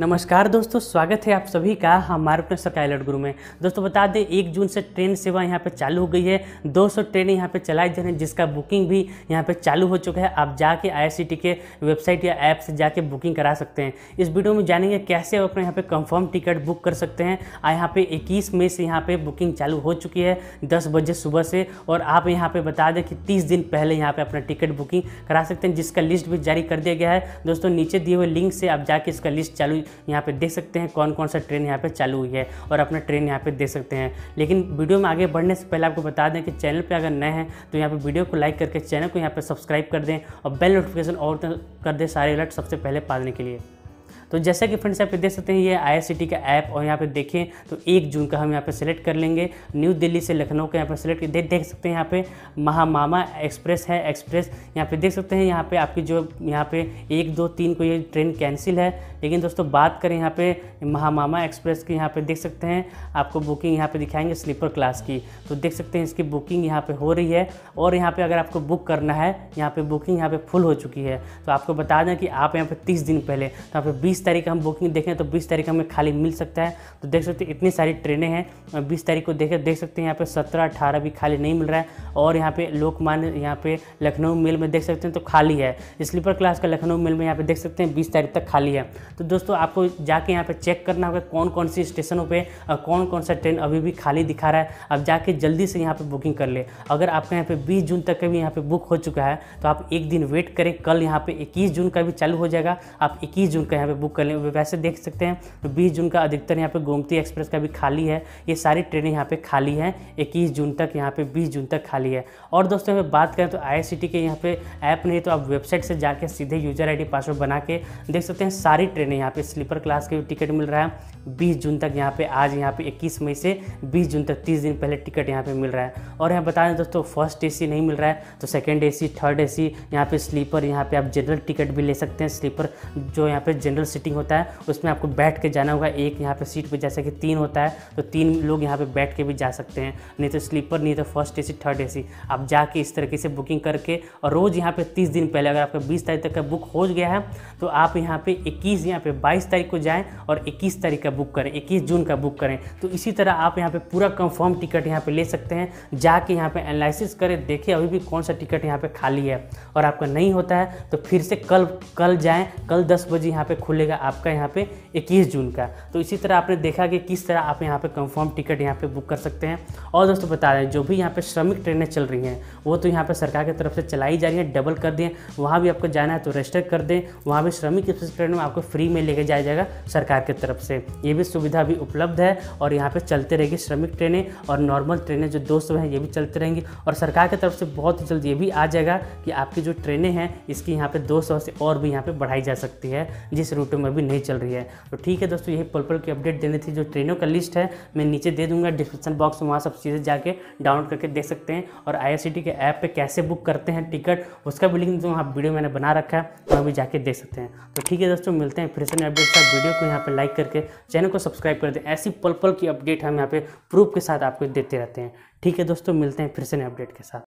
नमस्कार दोस्तों स्वागत है आप सभी का हमारे अपने अलर्ट गुरु में दोस्तों बता दें एक जून से ट्रेन सेवा यहाँ पे चालू हो गई है 200 ट्रेनें यहाँ पर चलाई जा रही हैं जिसका बुकिंग भी यहाँ पे चालू हो चुका है आप जाके आईआरसीटी के वेबसाइट या ऐप से जाके बुकिंग करा सकते हैं इस वीडियो में जानेंगे कैसे आप अपने यहाँ पर कन्फर्म टिकट बुक कर सकते हैं यहाँ पर इक्कीस मई से यहाँ पर बुकिंग चालू हो चुकी है दस बजे सुबह से और आप यहाँ पर बता दें कि तीस दिन पहले यहाँ पर अपना टिकट बुकिंग करा सकते हैं जिसका लिस्ट भी जारी कर दिया गया है दोस्तों नीचे दिए हुए लिंक से आप जाके इसका लिस्ट चालू यहाँ पे देख सकते हैं कौन कौन सा ट्रेन यहाँ पे चालू हुई है और अपना ट्रेन यहाँ पे देख सकते हैं लेकिन वीडियो में आगे बढ़ने से पहले आपको बता दें कि चैनल पर अगर नए हैं तो यहाँ पर वीडियो को लाइक करके चैनल को यहाँ पर सब्सक्राइब कर दें और बेल नोटिफिकेशन और तो कर दें सारे अलर्ट सबसे पहले पाने के लिए तो जैसा कि फ्रेंड्स यहाँ पे देख सकते हैं ये आई का ऐप और यहाँ पे देखें तो एक जून का हम यहाँ पे सेलेक्ट कर लेंगे न्यू दिल्ली से लखनऊ का यहाँ पे सेलेक्ट दे, देख सकते हैं यहाँ पे महामामा एक्सप्रेस है एक्सप्रेस यहाँ पे देख सकते हैं यहाँ पे आपकी जो यहाँ पे एक दो तीन को ये ट्रेन कैंसिल है लेकिन दोस्तों बात करें यहाँ पे महामामा एक्सप्रेस की यहाँ पे देख सकते हैं आपको बुकिंग यहाँ पे दिखाएंगे स्लीपर क्लास की तो देख सकते हैं इसकी बुकिंग यहाँ पे हो रही है और यहाँ पे अगर आपको बुक करना है यहाँ पे बुकिंग यहाँ पे फुल हो चुकी है तो आपको बता दें कि आप यहाँ पे तीस दिन पहले तो यहाँ पे बीस बीस तारीख हम बुकिंग देखें तो बीस तारीख हमें खाली मिल सकता है तो देख सकते हैं इतनी सारी ट्रेनें हैं बीस तारीख को देखें देख सकते हैं यहाँ पे सत्रह अठारह भी खाली नहीं मिल रहा है और यहाँ पे लोकमान्य यहाँ पे लखनऊ मेल में देख सकते हैं तो खाली है स्लीपर क्लास का लखनऊ मेल में यहाँ पे देख सकते हैं बीस तारीख तक खाली है तो दोस्तों आपको जाके यहाँ पर चेक करना होगा कौन कौन सी स्टेशनों पर कौन कौन सा ट्रेन अभी भी खाली दिखा रहा है अब जाके जल्दी से यहाँ पर बुकिंग कर ले अगर आपके यहाँ पर बीस जून तक का भी यहाँ पर बुक हो चुका है तो आप एक दिन वेट करें कल यहाँ पर इक्कीस जून का भी चालू हो जाएगा आप इक्कीस जून का यहाँ पर बुक कर लें वैसे देख सकते हैं बीस जून का अधिकतर यहाँ पर गोमती एक्सप्रेस का भी खाली है ये सारी ट्रेनें यहाँ पर खाली हैं इक्कीस जून तक यहाँ पर बीस जून तक खाली है और दोस्तों अगर बात करें तो आई के यहाँ पर ऐप नहीं तो आप वेबसाइट से जाकर सीधे यूजर आई पासवर्ड बना के देख सकते हैं सारी ट्रेनें यहाँ पर स्लीपर क्लास के भी टिकट मिल रहा है बीस जून तक यहाँ पर आज यहाँ पर इक्कीस मई से बीस जून तक तीस दिन पहले टिकट यहाँ पर मिल रहा है और यहाँ बता दें दोस्तों फर्स्ट ए नहीं मिल रहा है तो सेकेंड ए थर्ड ए सी यहाँ पर स्लीपर यहाँ पर आप जनरल टिकट भी ले सकते हैं स्लीपर जो यहाँ पे जनरल सीटिंग होता है उसमें आपको बैठ के जाना होगा एक यहाँ पे सीट पे जैसे कि तीन होता है तो तीन लोग यहाँ पे बैठ के भी जा सकते हैं नहीं तो स्लीपर नहीं तो फर्स्ट ए थर्ड ए आप जाके इस तरीके से बुकिंग करके और रोज़ यहाँ पर तीस दिन पहले अगर आपका बीस तारीख तक का बुक हो गया है तो आप यहाँ पर इक्कीस यहाँ पर बाईस तारीख को जाएँ और इक्कीस तारीख का बुक करें इक्कीस जून का बुक करें तो इसी तरह आप यहाँ पर पूरा कन्फर्म टिकट यहाँ पर ले सकते हैं जाके यहाँ पर एनालिसिस करें देखें अभी भी कौन सा टिकट यहाँ पर खाली है और आपका नहीं होता है तो फिर से कल कल जाएँ कल दस बजे यहाँ पर खुले मिलेगा आपका यहाँ पे 21 जून का तो इसी तरह आपने देखा कि किस तरह आप यहाँ पे कंफर्म टिकट यहाँ पे बुक कर सकते हैं और दोस्तों बता रहे हैं जो भी यहाँ पे श्रमिक ट्रेनें चल रही हैं वो तो यहाँ पे सरकार की तरफ से चलाई जा रही हैं डबल कर दें वहाँ भी आपको जाना है तो रजिस्टर कर दें वहाँ भी श्रमिक एक्सप्रेस ट्रेन में आपको फ्री में लेके जाया जाएगा सरकार की तरफ से ये भी सुविधा भी उपलब्ध है और यहाँ पर चलते रहेगी श्रमिक ट्रेनें और नॉर्मल ट्रेनें जो दोस्त हैं ये भी चलते रहेंगी और सरकार की तरफ से बहुत जल्द ये भी आ जाएगा कि आपकी जो ट्रेनें हैं इसकी यहाँ पर दो से और भी यहाँ पर बढ़ाई जा सकती है जिस रूट क्रिप्टो में भी नहीं चल रही है तो ठीक है दोस्तों यही पल पल की अपडेट देनी थी जो ट्रेनों का लिस्ट है मैं नीचे दे दूंगा डिस्क्रिप्शन बॉक्स में वहाँ सब चीज़ें जाके डाउनलोड करके देख सकते हैं और आई के ऐप पर कैसे बुक करते हैं टिकट उसका भी लिंक जो वहाँ वीडियो मैंने बना रखा है वहाँ भी जाके देख सकते हैं तो ठीक है दोस्तों मिलते हैं फिर से अपडेट साथ वीडियो को यहाँ पर लाइक करके चैनल को सब्सक्राइब कर दें ऐसी पल पल की अपडेट हम यहाँ पे प्रूफ के साथ आपको देते रहते हैं ठीक है दोस्तों मिलते हैं फिर से नए अपडेट के साथ